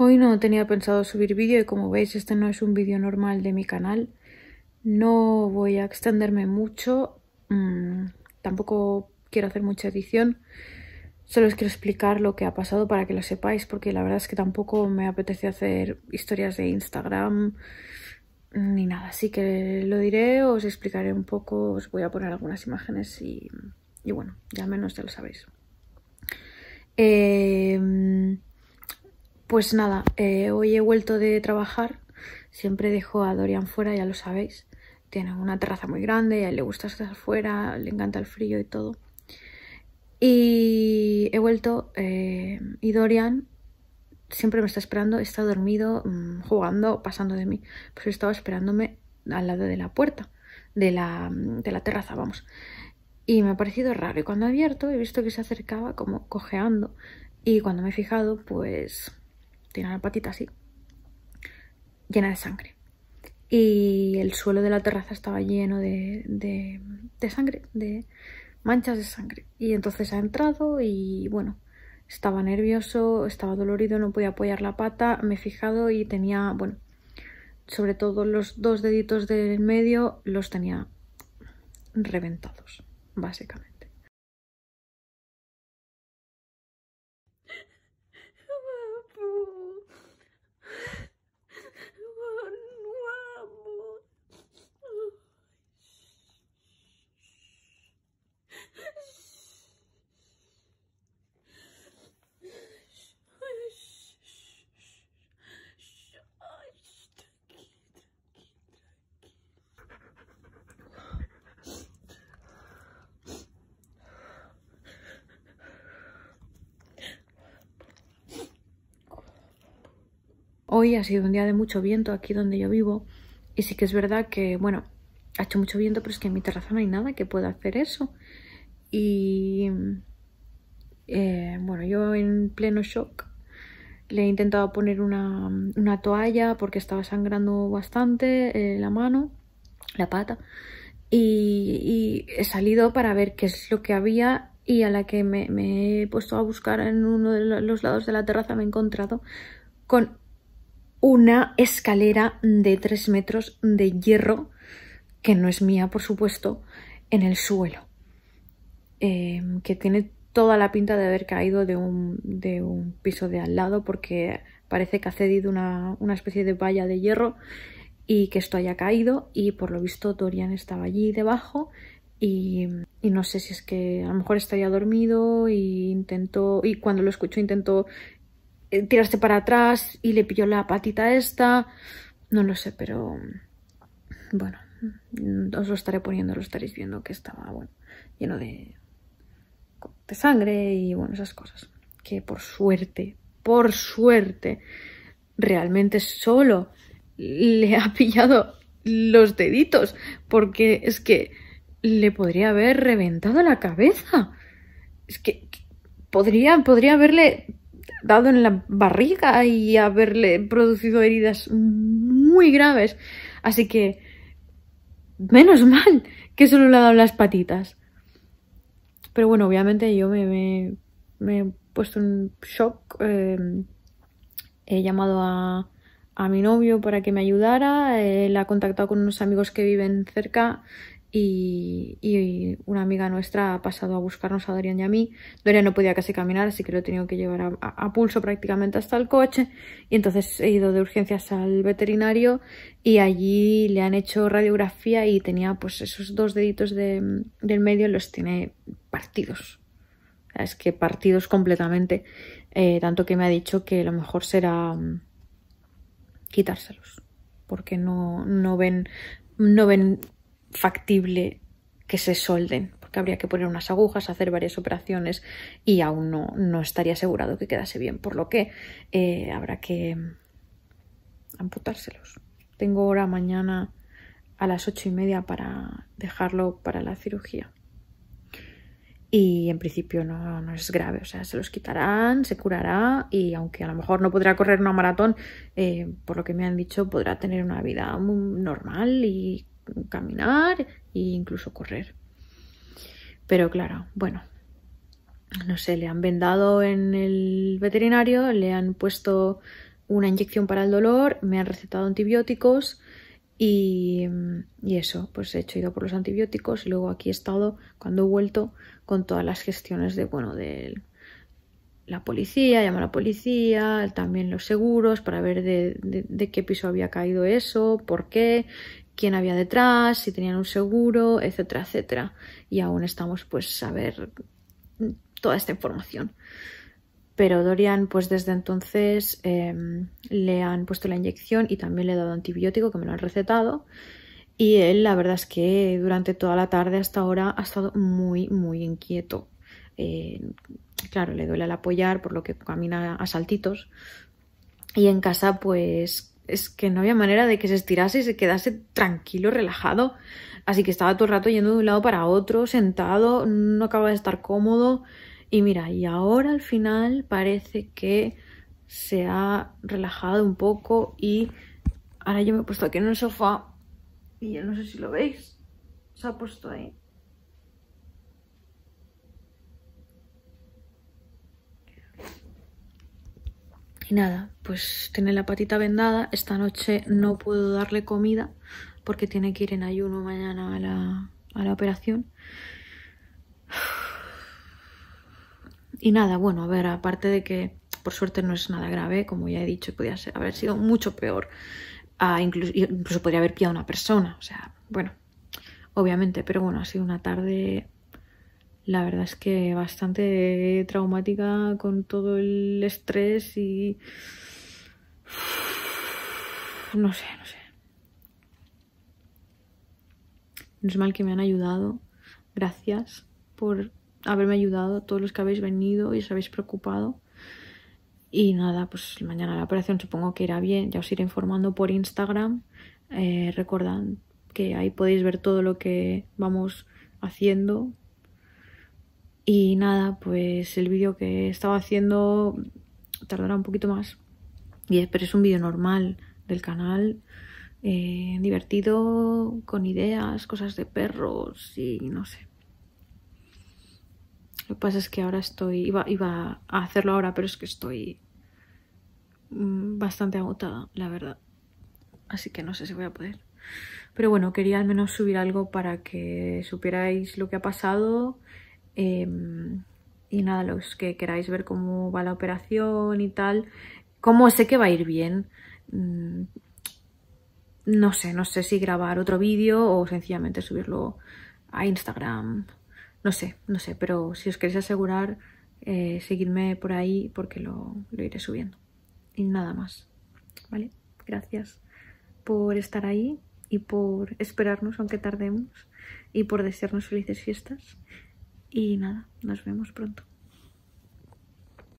Hoy no tenía pensado subir vídeo y como veis este no es un vídeo normal de mi canal. No voy a extenderme mucho, mm, tampoco quiero hacer mucha edición. Solo os quiero explicar lo que ha pasado para que lo sepáis porque la verdad es que tampoco me apetece hacer historias de Instagram ni nada. Así que lo diré, os explicaré un poco, os voy a poner algunas imágenes y, bueno, ya menos ya lo sabéis. Eh, pues nada, eh, hoy he vuelto de trabajar. Siempre dejo a Dorian fuera, ya lo sabéis. Tiene una terraza muy grande, a él le gusta estar fuera, le encanta el frío y todo. Y he vuelto eh, y Dorian siempre me está esperando, está dormido, mm, jugando, pasando de mí. Pues estaba esperándome al lado de la puerta, de la, mm, de la terraza, vamos. Y me ha parecido raro. Y cuando he abierto he visto que se acercaba como cojeando. Y cuando me he fijado, pues tiene la patita así, llena de sangre. Y el suelo de la terraza estaba lleno de, de sangre, de manchas de sangre. Y entonces ha entrado y bueno, estaba nervioso, estaba dolorido, no podía apoyar la pata, me he fijado y tenía, bueno, sobre todo los dos deditos del medio los tenía reventados, básicamente. Hoy ha sido un día de mucho viento aquí donde yo vivo y sí que es verdad que, bueno, ha hecho mucho viento, pero es que en mi terraza no hay nada que pueda hacer eso. Y eh, bueno, yo en pleno shock le he intentado poner una, toalla porque estaba sangrando bastante eh, la mano, la pata. Y, he salido para ver qué es lo que había y a la que me he puesto a buscar en uno de los lados de la terraza me he encontrado con una escalera de 3 metros de hierro, que no es mía, por supuesto, en el suelo. Em, que tiene toda la pinta de haber caído de un, de un, piso de al lado porque parece que ha cedido una, especie de valla de hierro y que esto haya caído y por lo visto Dorian estaba allí debajo y, no sé si es que a lo mejor estaría dormido y intentó y cuando lo escuchó intentó eh, tiraste para atrás y le pilló la patita esta. No lo sé, pero bueno, mm, os lo estaré poniendo, lo estaréis viendo que estaba bueno, lleno de, de sangre y bueno, esas cosas. Que por suerte, por suerte, realmente solo le ha pillado los deditos, porque es que le podría haber reventado la cabeza. Es que podría, podría haberle dado en la barriga y haberle producido heridas muy graves. Así que, menos mal que solo le ha dado las patitas. Pero bueno, obviamente yo me, me, he puesto un shock. Em, he llamado a, a mi novio para que me ayudara. Él ha contactado con unos amigos que viven cerca y, una amiga nuestra ha pasado a buscarnos a Dorian y a mí. Dorian no podía casi caminar, así que lo he tenido que llevar a, pulso prácticamente hasta el coche. Y entonces he ido de urgencias al veterinario y allí le han hecho radiografía y tenía pues esos dos deditos de, del medio los tiene partidos. es que partidos completamente. Eh, tanto que me ha dicho que lo mejor será mm, quitárselos. Porque no, no ven... No ven factible que se solden, porque habría que poner unas agujas, hacer varias operaciones y aún no, no estaría asegurado que quedase bien, por lo que eh, habrá que amputárselos. Tengo hora mañana a las ocho y media para dejarlo para la cirugía. Y en principio no, es grave, o sea, se los quitarán, se curará y aunque a lo mejor no podrá correr una maratón, eh, por lo que me han dicho, podrá tener una vida normal y caminar e incluso correr. Pero claro, bueno, no sé, le han vendado en el veterinario, le han puesto una inyección para el dolor, me han recetado antibióticos y, eso, pues he hecho ido por los antibióticos y luego aquí he estado cuando he vuelto con todas las gestiones de, bueno, del la policía, llamar a la policía, también los seguros para ver de, qué piso había caído eso, por qué, quién había detrás, si tenían un seguro, etcétera, etcétera. Y aún estamos pues a ver toda esta información. Pero Dorian pues desde entonces em, le han puesto la inyección y también le he dado antibiótico que me lo han recetado. Y él la verdad es que durante toda la tarde hasta ahora ha estado muy, muy inquieto. Eh, claro, le duele al apoyar, por lo que camina a saltitos. Y en casa, pues es que no había manera de que se estirase y se quedase tranquilo, relajado. Así que estaba todo el rato yendo de un lado para otro, sentado, no acaba de estar cómodo. Y mira, y ahora al final parece que se ha relajado un poco y ahora yo me he puesto aquí en el sofá y yo no sé si lo veis. Se ha puesto ahí Y nada, pues tiene la patita vendada. Esta noche no puedo darle comida porque tiene que ir en ayuno mañana a la, a la operación. Y nada, bueno, a ver, aparte de que por suerte no es nada grave, como ya he dicho, podría ser, haber sido mucho peor. incluso, incluso podría haber pillado a una persona, o sea, bueno, obviamente, pero bueno, ha sido una tarde la verdad es que bastante traumática con todo el estrés y... No sé, no sé. No es mal que me han ayudado. Gracias por haberme ayudado, todos los que habéis venido y os habéis preocupado. Y nada, pues mañana la operación supongo que irá bien. Ya os iré informando por Instagram. Eh, recordad que ahí podéis ver todo lo que vamos haciendo y nada, pues el vídeo que estaba haciendo tardará un poquito más. Y es, pero es un vídeo normal del canal, eh, divertido, con ideas, cosas de perros y no sé. Lo que pasa es que ahora estoy... Iba, iba a hacerlo ahora, pero es que estoy mm, bastante agotada, la verdad. Así que no sé si voy a poder. Pero bueno, quería al menos subir algo para que supierais lo que ha pasado Em, y nada, los que queráis ver cómo va la operación y tal, cómo sé que va a ir bien, mm, no sé, no sé si grabar otro vídeo o sencillamente subirlo a Instagram, no sé, no sé, pero si os queréis asegurar, eh, seguidme por ahí porque lo, lo iré subiendo. Y nada más, ¿vale? Gracias por estar ahí y por esperarnos aunque tardemos y por desearnos felices fiestas. Y nada, nos vemos pronto.